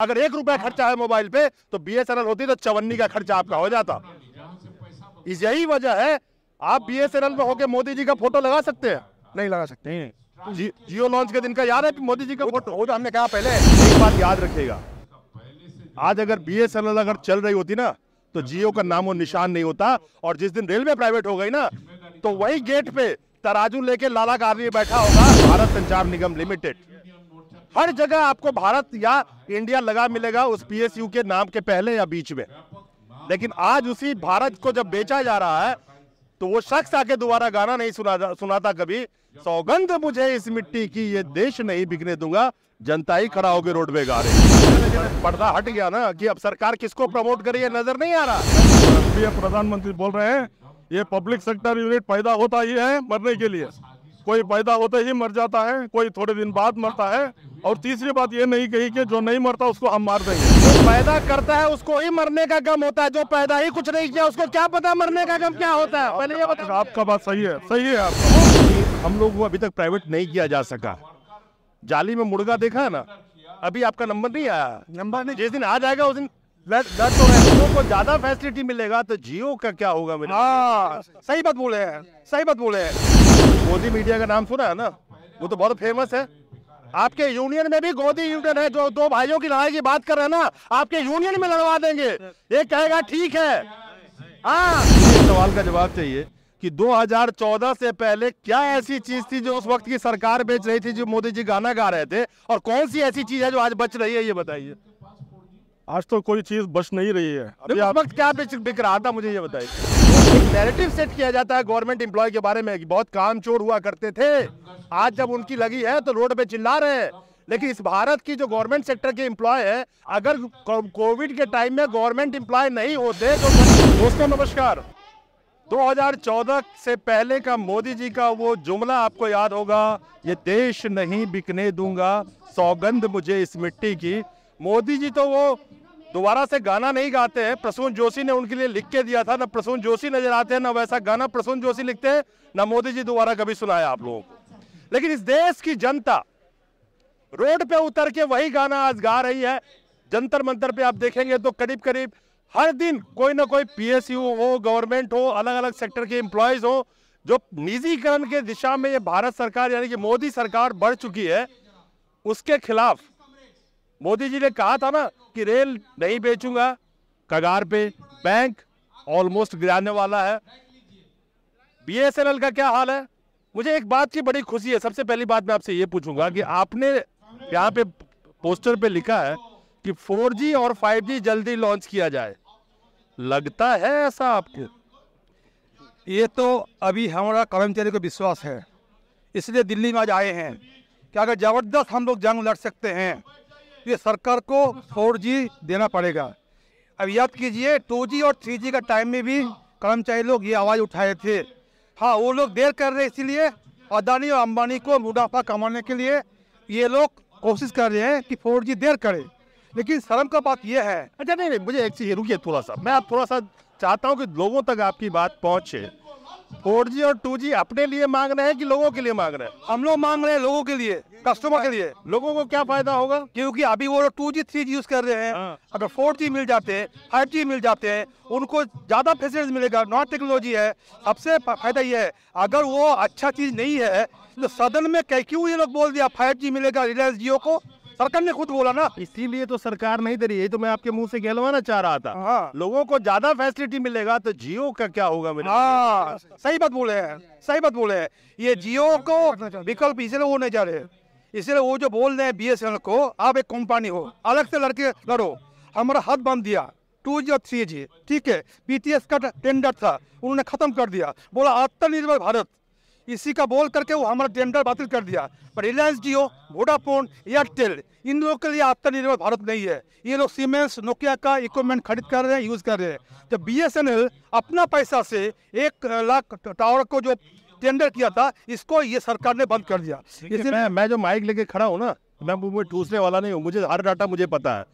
अगर एक रुपया हाँ। खर्चा है मोबाइल पे तो बीएसएनएल होती तो चवन्नी का खर्चा आपका हो जाता इस यही वजह है आप बीएसएनएल में होके मोदी जी का फोटो लगा सकते हैं नहीं लगा सकते हैं जियो लॉन्च के दिन का याद है मोदी जी का तो, फोटो वो तो हमने कहा पहले एक बात याद रखेगा आज अगर बीएसएनएल अगर चल रही होती ना तो जियो का नामो निशान नहीं होता और जिस दिन रेलवे प्राइवेट हो गई ना तो वही गेट पे तराजू लेके लाला कार्य बैठा होगा भारत संचार निगम लिमिटेड हर जगह आपको भारत या इंडिया लगा मिलेगा उस पीएसयू के नाम के पहले या बीच में लेकिन आज उसी भारत को जब बेचा जा रहा है तो वो शख्स आके दोबारा गाना नहीं सुना सुनाता कभी सौगंध मुझे इस मिट्टी की ये देश नहीं बिकने दूंगा जनता ही खड़ा होगी रोड पे गा रहे पर्दा हट गया ना कि अब सरकार किसको प्रमोट कर रही है नजर नहीं आ रहा प्रधानमंत्री बोल रहे हैं ये पब्लिक सेक्टर यूनिट पैदा होता ही है मरने के लिए कोई पैदा होते ही मर जाता है कोई थोड़े दिन बाद मरता है और तीसरी बात ये नहीं कही कि जो नहीं मरता उसको हम मार देंगे जो पैदा करता है उसको ही मरने का गम होता है जो पैदा ही कुछ नहीं किया उसको क्या पता मरने का गम क्या होता है पहले ये बता आपका बात सही है सही है आप हम लोग को अभी तक प्राइवेट नहीं किया जा सका जाली में मुर्गा देखा है ना अभी आपका नंबर नहीं आया नंबर नहीं जिस दिन आ जाएगा उस दिन तो को ज्यादा फैसिलिटी मिलेगा तो जियो का क्या होगा मेरा हाँ, सही बात बोले हैं सही बात बोले हैं गोदी मीडिया का नाम सुना है ना वो तो बहुत फेमस है आपके यूनियन में भी गोदी यूनियन है जो दो भाइयों की लड़ाई की बात कर रहे हैं ना आपके यूनियन में लड़वा देंगे ये कहेगा ठीक है हाँ। सवाल का जवाब चाहिए कि 2014 से पहले क्या ऐसी चीज थी जो उस वक्त की सरकार बेच रही थी जो मोदी जी गाना गा रहे थे और कौन सी ऐसी चीज है जो आज बच रही है ये बताइए आज तो कोई चीज बच नहीं रही है अभी उस वक्त क्या बिक रहा था मुझे ये बताइए नैरेटिव सेट किया जाता है गवर्नमेंट एम्प्लॉय के बारे में कि बहुत काम चोर हुआ करते थे आज जब उनकी लगी है तो रोड पे चिल्ला रहे हैं लेकिन इस भारत की जो गवर्नमेंट सेक्टर के एम्प्लॉय है अगर कोविड के टाइम में गवर्नमेंट एम्प्लॉय नहीं होते तो दोस्तों नमस्कार 2014 से पहले का मोदी जी का वो जुमला आपको याद होगा ये देश नहीं बिकने दूंगा सौगंध मुझे इस मिट्टी की मोदी जी तो वो दोबारा से गाना नहीं गाते हैं प्रसून जोशी ने उनके लिए लिख के दिया था ना प्रसून जोशी नजर आते हैं ना वैसा गाना प्रसून जोशी लिखते हैं ना मोदी जी दोबारा कभी सुनाया आप लोगों को लेकिन इस देश की जनता रोड पे उतर के वही गाना आज गा रही है जंतर मंतर पे आप देखेंगे तो करीब करीब हर दिन कोई ना कोई पीएसयू हो गवर्नमेंट हो अलग अलग सेक्टर के एम्प्लॉयज हो जो निजीकरण के दिशा में ये भारत सरकार यानी कि मोदी सरकार बढ़ चुकी है उसके खिलाफ मोदी जी ने कहा था ना आपकी रेल नहीं बेचूंगा कगार पे बैंक ऑलमोस्ट गिराने वाला है बीएसएनएल का क्या हाल है मुझे एक बात की बड़ी खुशी है सबसे पहली बात मैं आपसे ये पूछूंगा कि आपने यहाँ पे पोस्टर पे लिखा है कि 4G और 5G जल्दी लॉन्च किया जाए लगता है ऐसा आपको ये तो अभी हमारा कर्मचारी को विश्वास है इसलिए दिल्ली में आज आए हैं कि अगर ज़बरदस्त हम लोग जंग लड़ सकते हैं तो ये सरकार को फोर देना पड़ेगा अब याद कीजिए टू और थ्री का टाइम में भी कर्मचारी लोग ये आवाज़ उठाए थे हाँ वो लोग देर कर रहे हैं इसीलिए अदानी और अंबानी को मुनाफा कमाने के लिए ये लोग कोशिश कर रहे हैं कि फोर जी देर करे लेकिन शर्म का बात यह है अच्छा नहीं नहीं मुझे एक चीज़ रुकिए थोड़ा सा मैं आप थोड़ा सा चाहता हूँ कि लोगों तक आपकी बात पहुँचे फोर जी और टू जी अपने लिए मांग रहे हैं कि लोगों के लिए मांग रहे हैं हम लोग मांग रहे हैं लोगों के लिए कस्टमर के लिए लोगों को क्या फायदा होगा क्योंकि अभी वो लोग two G three G use कर रहे हैं हाँ। अगर फोर जी मिल जाते हैं फाइव जी मिल जाते हैं उनको ज्यादा फैसिलिटी मिलेगा नॉन टेक्नोलॉजी है सबसे फायदा ये है अगर वो अच्छा चीज नहीं है तो सदन में क्यों ये लोग बोल दिया फाइव जी मिलेगा रिलायंस जियो को सरकार ने खुद बोला ना इसीलिए तो सरकार नहीं दे रही है तो मैं आपके मुंह से कहलवाना चाह रहा था हाँ। लोगों को ज्यादा फैसिलिटी मिलेगा तो जियो का क्या होगा मेरे हाँ सही बात बोले हैं सही बात बोले हैं ये जियो को विकल्प इसलिए वो नहीं जा रहे इसलिए वो जो बोल रहे हैं बी को आप एक कंपनी हो अलग से लड़के लड़ो हमारा हद बांध दिया टू जी और थ्री जी ठीक है बीटीएस का टेंडर था उन्होंने खत्म कर दिया बोला आत्मनिर्भर भारत इसी का बोल करके वो हमारा टेंडर बातिल कर दिया पर रिलायंस जियो वोडाफोन एयरटेल इन लोगों के लिए आत्मनिर्भर भारत नहीं है ये लोग सीमेंस नोकिया का इक्विपमेंट खरीद कर रहे हैं यूज़ कर रहे हैं जब बी अपना पैसा से एक लाख टावर को जो टेंडर किया था इसको ये सरकार ने बंद कर दिया मैं मैं जो माइक लेके खड़ा हूँ ना मैं ठूसने वाला नहीं हूँ मुझे हर डाटा मुझे पता है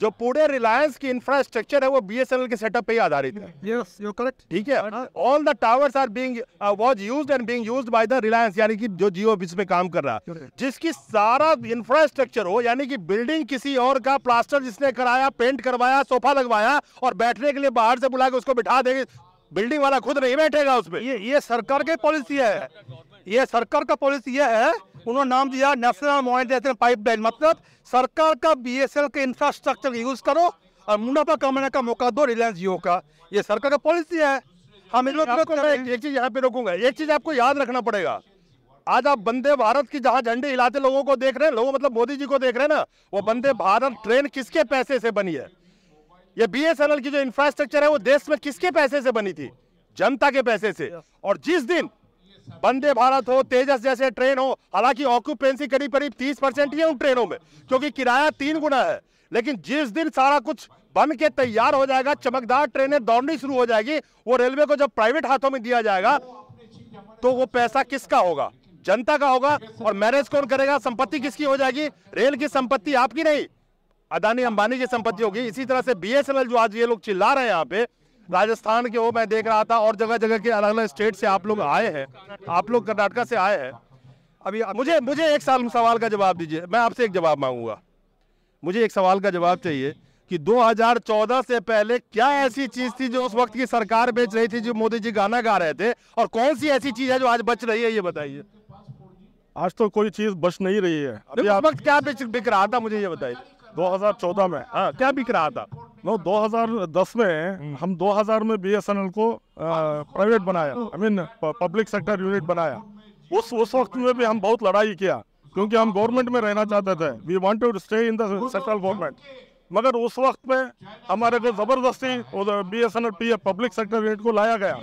जो पूरे रिलायंस की इंफ्रास्ट्रक्चर है वो बीएसएनएल के सेटअप पे ही आधारित है यस यू करेक्ट ठीक है all the towers are being was used and being used by the Reliance यानी कि जो जियो बीच में काम कर रहा है जिसकी सारा इंफ्रास्ट्रक्चर हो यानी कि बिल्डिंग किसी और का प्लास्टर जिसने कराया पेंट करवाया सोफा लगवाया और बैठने के लिए बाहर से बुला के उसको बिठा देंगे बिल्डिंग वाला खुद नहीं बैठेगा उसमें ये ये सरकार की पॉलिसी है ये सरकार का पॉलिसी यह है उन्होंने नाम दिया नेशनल मॉनिटरेशन पाइपलाइन मतलब सरकार का बीएसएल के इंफ्रास्ट्रक्चर यूज़ करो और मुनाफा कमाने का मौका दो रिलायंस जियो का ये सरकार का पॉलिसी है हम इन लोग एक चीज़ यहाँ पे रोकूंगा एक चीज़ आपको याद रखना पड़ेगा आज आप वंदे भारत की जहाँ झंडे हिलाते लोगों को देख रहे हैं लोगों मतलब मोदी जी को देख रहे हैं ना वो वंदे भारत ट्रेन किसके पैसे से बनी है ये बीएसएनएल की जो इंफ्रास्ट्रक्चर है वो देश में किसके पैसे से बनी थी जनता के पैसे से और जिस दिन वंदे भारत हो तेजस जैसे ट्रेन हो हालांकि ऑक्यूपेंसी करीब करीब तीस परसेंट ही है उन ट्रेनों में क्योंकि किराया तीन गुना है लेकिन जिस दिन सारा कुछ बन के तैयार हो जाएगा चमकदार ट्रेनें दौड़नी शुरू हो जाएगी वो रेलवे को जब प्राइवेट हाथों में दिया जाएगा तो वो पैसा किसका होगा जनता का होगा और मैनेज कौन करेगा संपत्ति किसकी हो जाएगी रेल की संपत्ति आपकी नहीं अदानी अंबानी की संपत्ति होगी इसी तरह से बीएसएनएल जो आज ये लोग चिल्ला रहे हैं यहाँ पे राजस्थान के हो मैं देख रहा था और जगह जगह के अलग अलग स्टेट से आप लोग आए हैं आप लोग कर्नाटका से आए हैं अभी मुझे मुझे एक साल सवाल का जवाब दीजिए मैं आपसे एक जवाब मांगूंगा मुझे एक सवाल का जवाब चाहिए कि 2014 से पहले क्या ऐसी चीज थी जो उस वक्त की सरकार बेच रही थी जो मोदी जी गाना गा रहे थे और कौन सी ऐसी चीज है जो आज बच रही है ये बताइए आज तो कोई चीज बच नहीं रही है अभी वक्त क्या बिक रहा था मुझे ये बताइए 2014 में हाँ क्या बिक रहा था नो 2010 हाँ। में हम्म। हम 2000 में बीएसएनएल को प्राइवेट हाँ। बनाया I mean public sector unit बनाया उस उस वक्त में भी हम बहुत लड़ाई किया क्योंकि हम गवर्नमेंट में रहना चाहते थे we want to stay in the central government मगर उस वक्त में हमारे को ज़बरदस्ती B S N L public sector unit को लाया गया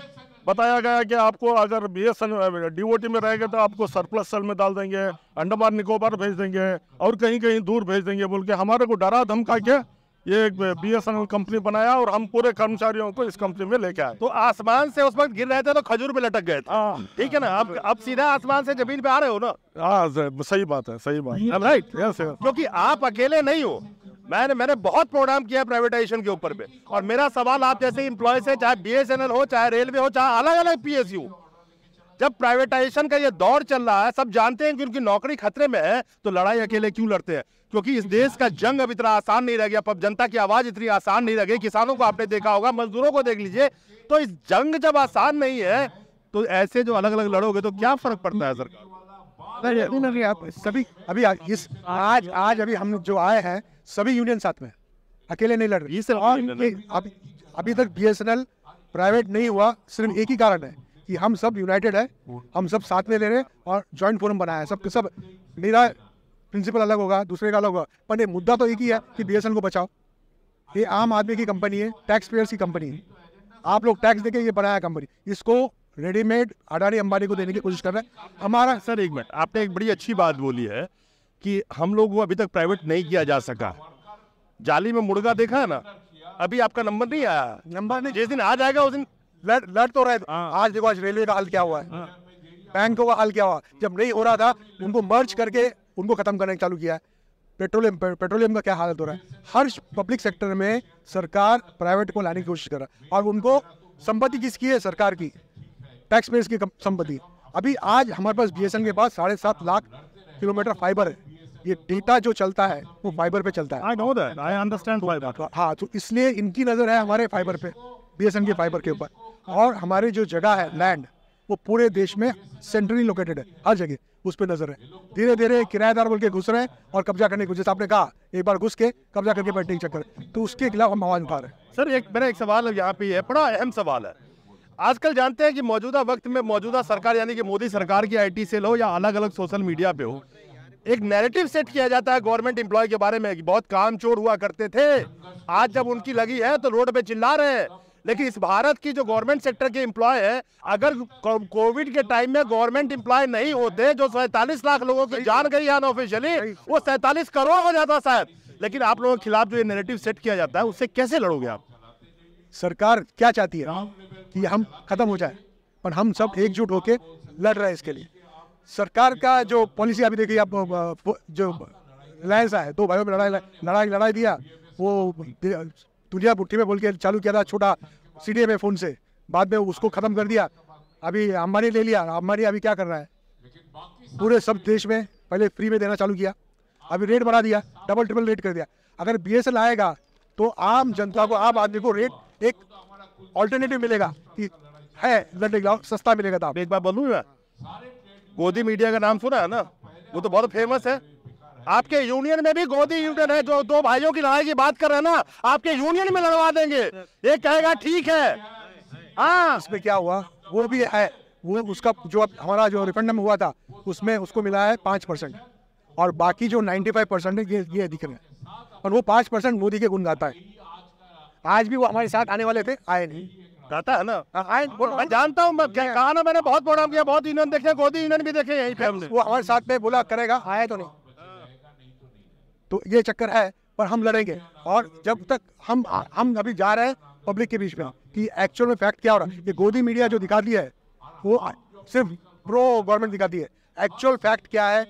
बताया गया कि आपको अगर बी एस एन डी में रहेगा तो आपको सरप्लस सेल में डाल देंगे अंडमान निकोबार भेज देंगे और कहीं कहीं दूर भेज देंगे बोल के हमारे को डरा धमका के ये बी एस कंपनी बनाया और हम पूरे कर्मचारियों को इस कंपनी में लेके आए तो आसमान से उस वक्त गिर रहे थे तो खजूर पे लटक गए थे हाँ। ठीक है ना अब अब सीधा आसमान से जमीन पे आ रहे हो ना हाँ सही बात है सही बात है राइट यस क्योंकि आप अकेले नहीं हो मैंने मैंने बहुत प्रोग्राम किया प्राइवेटाइजेशन के ऊपर पे और मेरा सवाल आप जैसे इम्प्लॉय से चाहे बी हो चाहे रेलवे हो चाहे अलग अलग पी जब प्राइवेटाइजेशन का ये दौर चल रहा है सब जानते हैं कि उनकी नौकरी खतरे में है तो लड़ाई अकेले क्यों लड़ते हैं क्योंकि इस देश का जंग अब इतना आसान नहीं रह गया अब जनता की आवाज इतनी आसान नहीं रह गई किसानों को आपने देखा होगा मजदूरों को देख लीजिए तो इस जंग जब आसान नहीं है तो ऐसे जो अलग अलग लड़ोगे तो क्या फर्क पड़ता है सरकार सभी अभी इस आज आज अभी हम जो आए हैं सभी यूनियन साथ में अकेले नहीं लड़ रहे अभी तक बी प्राइवेट नहीं हुआ सिर्फ एक ही कारण है कि हम सब यूनाइटेड है हम सब साथ में ले रहे हैं और ज्वाइंट फोरम बनाया है सब के सब मेरा प्रिंसिपल अलग होगा दूसरे का अलग होगा पर ये मुद्दा तो एक ही है कि बी को बचाओ ये आम आदमी की कंपनी है टैक्स पेयर्स की कंपनी है आप लोग टैक्स देके ये बनाया कंपनी इसको रेडीमेड अडानी अंबानी को देने की कोशिश कर रहे हैं हमारा सर एक मिनट आपने एक बड़ी अच्छी बात बोली है कि हम लोग को अभी तक प्राइवेट नहीं किया जा सका जाली में मुर्गा देखा है ना अभी आपका नंबर नहीं आया नंबर नहीं जिस दिन आ जाएगा उस दिन लड़ लड़ तो रहे हाँ। आज देखो आज रेलवे का हाल क्या हुआ है हाँ। बैंकों का हाल क्या हुआ जब नहीं हो रहा था उनको मर्ज करके उनको खत्म करने चालू किया है पेट्रोलियम पेट्रोलियम का क्या हालत हो रहा है हर पब्लिक सेक्टर में सरकार प्राइवेट को लाने की कोशिश कर रहा है और उनको संपत्ति किसकी है सरकार की टैक्स पेयर्स की संपत्ति अभी आज हमारे पास बी के पास साढ़े सात लाख किलोमीटर फाइबर है ये डेटा जो चलता है वो फाइबर पे चलता है I know that I understand हाँ तो इसलिए इनकी नज़र है हमारे फाइबर पे बी के फाइबर के ऊपर और हमारी जो जगह है लैंड वो पूरे देश में सेंट्रली लोकेटेड है हर जगह उस पर नजर है धीरे धीरे किराएदार बोल के घुस रहे हैं और कब्जा करने की जैसे आपने कहा एक बार घुस के कब्जा करके बैठने की चक्कर तो उसके खिलाफ हम आवाज उठा रहे हैं सर एक मेरा एक सवाल यहाँ पे है बड़ा अहम सवाल है आजकल जानते हैं कि मौजूदा वक्त में मौजूदा सरकार यानी कि मोदी सरकार की आईटी सेल हो या अलग अलग सोशल मीडिया पे हो एक नैरेटिव सेट किया जाता है गवर्नमेंट एम्प्लॉय के बारे में बहुत काम चोर हुआ करते थे आज जब उनकी लगी है तो रोड पे चिल्ला रहे हैं लेकिन इस भारत की जो गवर्नमेंट सेक्टर के इम्प्लॉय है अगर कोविड के टाइम में गवर्नमेंट इम्प्लॉय नहीं होते जो सैतालीस लाख लोगों की जान गई है अनऑफिशियली वो सैतालीस करोड़ हो जाता शायद लेकिन आप लोगों के खिलाफ जो ये नेगेटिव सेट किया जाता है उससे कैसे लड़ोगे आप सरकार क्या चाहती है कि हम खत्म हो जाए पर हम सब एकजुट होकर लड़ रहे हैं इसके लिए सरकार का जो पॉलिसी अभी देखिए आप जो रिलायंस आए दो भाइयों में लड़ाई लड़ाई लड़ाई दिया वो दुनिया भुट्टी में बोल के चालू किया था छोटा सी में फ़ोन से बाद में उसको ख़त्म कर दिया अभी अंबानी ले लिया अंबानी अभी क्या कर रहा है पूरे सब देश में पहले फ्री में देना चालू किया अभी रेट बढ़ा दिया डबल ट्रिपल रेट कर दिया अगर बी एस आएगा तो आम जनता को आम आदमी को रेट एक ऑल्टरनेटिव मिलेगा कि है लड़ने के सस्ता मिलेगा था एक बार बोलूँ मैं गोदी मीडिया का नाम सुना है ना वो तो बहुत फेमस है आपके यूनियन में भी गोदी यूनियन है जो दो भाइयों की लड़ाई की बात कर रहे हैं ना आपके यूनियन में लड़वा देंगे ये कहेगा ठीक है हाँ इसमें क्या हुआ वो भी है वो उसका जो हमारा जो रिफंडम हुआ था उसमें उसको मिला है पाँच परसेंट और बाकी जो नाइन्टी फाइव परसेंट है ये ये दिख रहे हैं और वो पाँच परसेंट मोदी के गुण गाता है आज भी वो हमारे साथ आने वाले थे आए नहीं गाता है ना हाँ, आए मैं जानता हूँ मैं कहा ना मैंने बहुत प्रोग्राम किया बहुत यूनियन देखे गोदी यूनियन भी देखे यही फैमिली वो हमारे साथ में बोला करेगा आया तो नहीं तो ये चक्कर है पर हम लड़ेंगे और जब तक हम हम अभी जा रहे हैं पब्लिक के बीच में कि एक्चुअल में फैक्ट क्या हो रहा है ये गोदी मीडिया जो दिखाती है वो सिर्फ प्रो गवर्नमेंट दिखा दी है एक्चुअल फैक्ट क्या है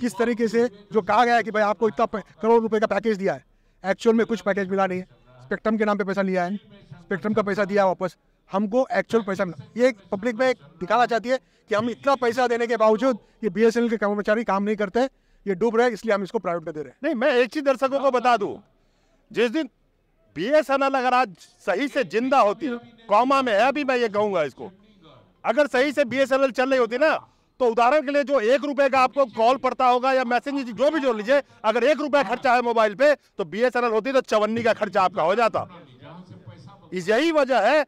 किस तरीके से जो कहा गया है कि भाई आपको इतना करोड़ रुपए का पैकेज दिया है एक्चुअल में कुछ पैकेज मिला नहीं है स्पेक्ट्रम के नाम पे पैसा लिया है स्पेक्ट्रम का पैसा दिया वापस हमको एक्चुअल पैसा मिला ये पब्लिक में दिखाना चाहती है कि हम इतना पैसा देने के बावजूद ये बी के कर्मचारी काम नहीं करते ये डूब रहा है इसलिए हम इसको प्राइवेट में दे रहे हैं नहीं मैं एक चीज दर्शकों को बता दूं जिस दिन बी एस एन एल अगर आज सही से जिंदा होती कौमा में है अभी मैं ये कहूंगा इसको अगर सही से बी एस एन एल चल रही होती ना तो उदाहरण के लिए जो एक रुपए का आपको कॉल पड़ता होगा या मैसेज जो भी जोड़ लीजिए अगर एक रुपए खर्चा है मोबाइल पे तो बी एस एन एल होती तो चवन्नी का खर्चा आपका हो जाता यही वजह है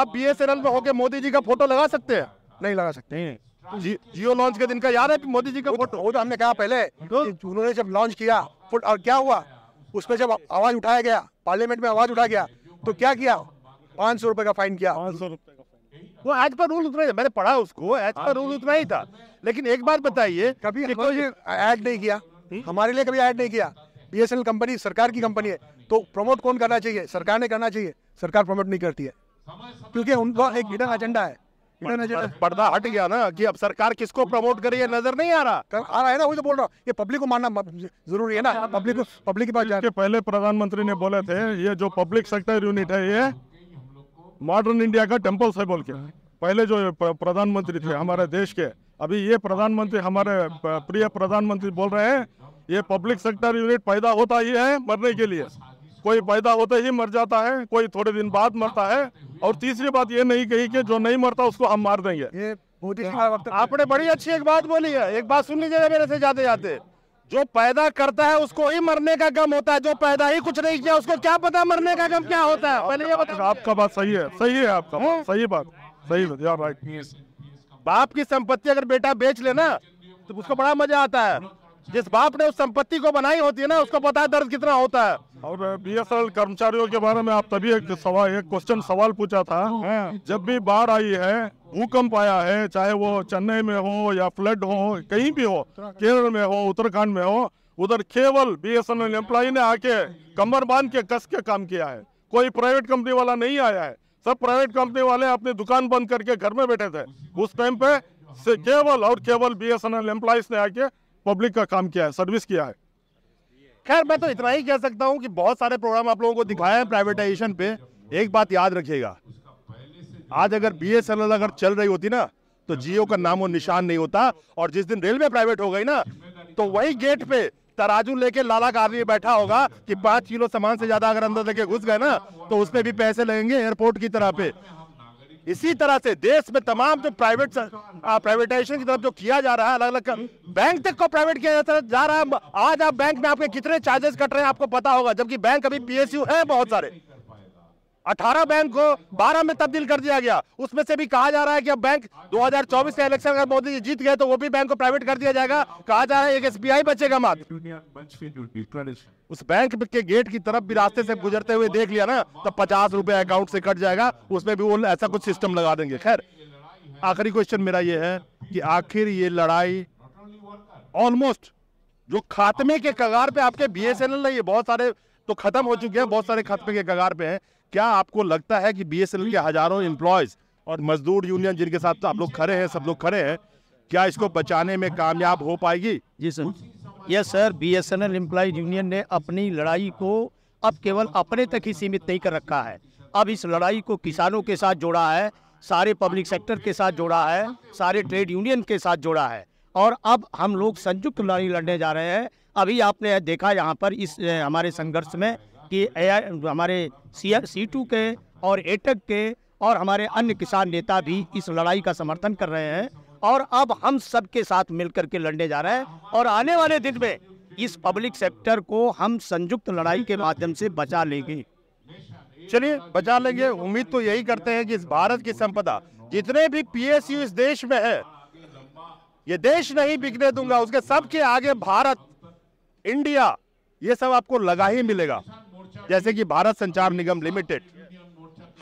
आप बी एस एन एल में होके मोदी जी का फोटो लगा सकते हैं नहीं लगा सकते जी, जियो लॉन्च के दिन का याद है मोदी जी का फोटो वो तो हमने कहा पहले तो? उन्होंने जब लॉन्च किया और क्या हुआ उसमें जब आवाज उठाया गया पार्लियामेंट में आवाज उठा गया तो क्या किया पाँच सौ रुपए का फाइन किया पाँच सौ रुपए वो एज पर रूल उतना ही मैंने पढ़ा उसको एज पर रूल उतना ही था लेकिन एक बात बताइए कभी ऐड नहीं किया हमारे लिए कभी ऐड नहीं किया बीएसएनएल कंपनी सरकार की कंपनी है तो प्रमोट कौन करना चाहिए सरकार ने करना चाहिए सरकार प्रमोट नहीं करती है क्योंकि उनका एक हिडन एजेंडा है ना नजर पर्दा हट गया ना कि अब सरकार किसको प्रमोट कर रही है नजर नहीं आ रहा आ रहा है ना वही तो बोल रहा हूँ ये पब्लिक को मानना जरूरी है ना पब्लिक अच्छा, को पब्लिक बात जाए पहले प्रधानमंत्री ने बोले थे ये जो पब्लिक सेक्टर यूनिट है ये मॉडर्न इंडिया का टेम्पल है बोल के पहले जो प्रधानमंत्री थे हमारे देश के अभी ये प्रधानमंत्री हमारे प्रिय प्रधानमंत्री बोल रहे हैं ये पब्लिक सेक्टर यूनिट पैदा होता ही है मरने के लिए कोई पैदा होते ही मर जाता है कोई थोड़े दिन बाद मरता है और तीसरी बात ये नहीं कही कि जो नहीं मरता उसको हम मार देंगे ये आपने बड़ी अच्छी एक बात बोली है एक बात सुन लीजिएगा मेरे से जाते जाते जो पैदा करता है उसको ही मरने का गम होता है जो पैदा ही कुछ नहीं किया उसको क्या पता मरने का गम क्या होता है पहले ये बता आपका बात सही है सही है आपका बात हाँ। सही बात सही राइट बाप की संपत्ति अगर बेटा बेच लेना तो उसको बड़ा मजा आता है जिस बाप ने उस संपत्ति को बनाई होती है ना उसको पता है दर्द कितना होता है और बीएसएल कर्मचारियों के बारे में आप तभी एक सवाल एक क्वेश्चन सवाल पूछा था हाँ। जब भी बाढ़ आई है भूकंप आया है चाहे वो चेन्नई में हो या फ्लड हो कहीं भी हो केरल में हो उत्तराखंड में हो उधर केवल बीएसएनएल एम्प्लॉय ने आके कमर बांध के कस के काम किया है कोई प्राइवेट कंपनी वाला नहीं आया है सब प्राइवेट कंपनी वाले अपनी दुकान बंद करके घर में बैठे थे उस टाइम पे से केवल और केवल बीएसएनएल एस ने आके पब्लिक का काम किया है सर्विस किया है खैर मैं तो इतना ही कह सकता हूँ कि बहुत सारे प्रोग्राम आप लोगों को दिखाए हैं प्राइवेटाइजेशन पे एक बात याद रखिएगा आज अगर बी अगर चल रही होती ना तो जियो का नाम और निशान नहीं होता और जिस दिन रेलवे प्राइवेट हो गई ना तो वही गेट पे तराजू लेके लाला आदमी बैठा होगा कि पांच किलो सामान से ज्यादा अगर अंदर लेके घुस गए ना तो उसमें भी पैसे लगेंगे एयरपोर्ट की तरह पे इसी तरह से देश में तमाम जो प्राइवेट प्राइवेटाइजेशन की तरफ जो किया जा रहा है अलग अलग बैंक तक को प्राइवेट किया जा रहा है आज आप बैंक में आपके कितने चार्जेस कट रहे हैं आपको पता होगा जबकि बैंक अभी पीएसयू है बहुत सारे 18 बैंक को 12 में तब्दील कर दिया गया उसमें से भी कहा जा रहा है कि अब बैंक 2024 के इलेक्शन अगर मोदी जी जीत गए तो वो भी बैंक को प्राइवेट कर दिया जाएगा कहा जा रहा है एक एसबीआई बचेगा मात्र उस बैंक के गेट की तरफ भी रास्ते से गुजरते हुए देख लिया ना तो पचास रूपए अकाउंट से कट जाएगा उसमें भी वो ऐसा कुछ सिस्टम लगा देंगे खैर आखिरी क्वेश्चन मेरा ये है कि आखिर ये लड़ाई ऑलमोस्ट जो खात्मे के कगार पे आपके बीएसएनएल नहीं है बहुत सारे तो खत्म हो चुके हैं बहुत सारे खत्मे के कगार पे हैं क्या आपको लगता है कि बीएसएनएल के हम्म। हजारों एम्प्लॉयज और मजदूर यूनियन जिनके साथ तो आप लोग खड़े हैं सब लोग खड़े हैं क्या इसको बचाने में कामयाब हो पाएगी जी sir yes sir B S employees union ने अपनी लड़ाई को अब केवल अपने तक ही सीमित नहीं कर रखा है अब इस लड़ाई को किसानों के साथ जोड़ा है सारे पब्लिक सेक्टर के साथ जोड़ा है सारे ट्रेड यूनियन के साथ जोड़ा है और अब हम लोग संयुक्त लड़ाई लड़ने जा रहे हैं अभी आपने देखा यहाँ पर इस हमारे संघर्ष में कि हमारे सी सी टू के और एटक के और हमारे अन्य किसान नेता भी इस लड़ाई का समर्थन कर रहे हैं और अब हम सबके साथ मिलकर के लड़ने जा रहे हैं और आने वाले दिन में इस पब्लिक सेक्टर को हम संयुक्त लड़ाई के माध्यम से बचा लेंगे चलिए बचा लेंगे उम्मीद तो यही करते हैं कि इस भारत की संपदा जितने भी पीएसयू इस देश में है ये देश नहीं बिकने दूंगा उसके सबके आगे भारत इंडिया ये सब आपको लगा ही मिलेगा जैसे कि भारत संचार निगम लिमिटेड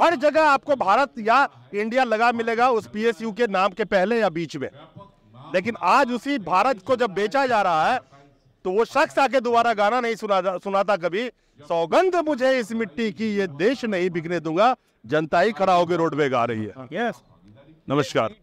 हर जगह आपको भारत या इंडिया लगा मिलेगा उस पीएसयू के नाम के पहले या बीच में लेकिन आज उसी भारत को जब बेचा जा रहा है तो वो शख्स आके दोबारा गाना नहीं सुना सुनाता कभी सौगंध मुझे इस मिट्टी की ये देश नहीं बिकने दूंगा जनता ही खड़ा होकर रोड गा रही है यस नमस्कार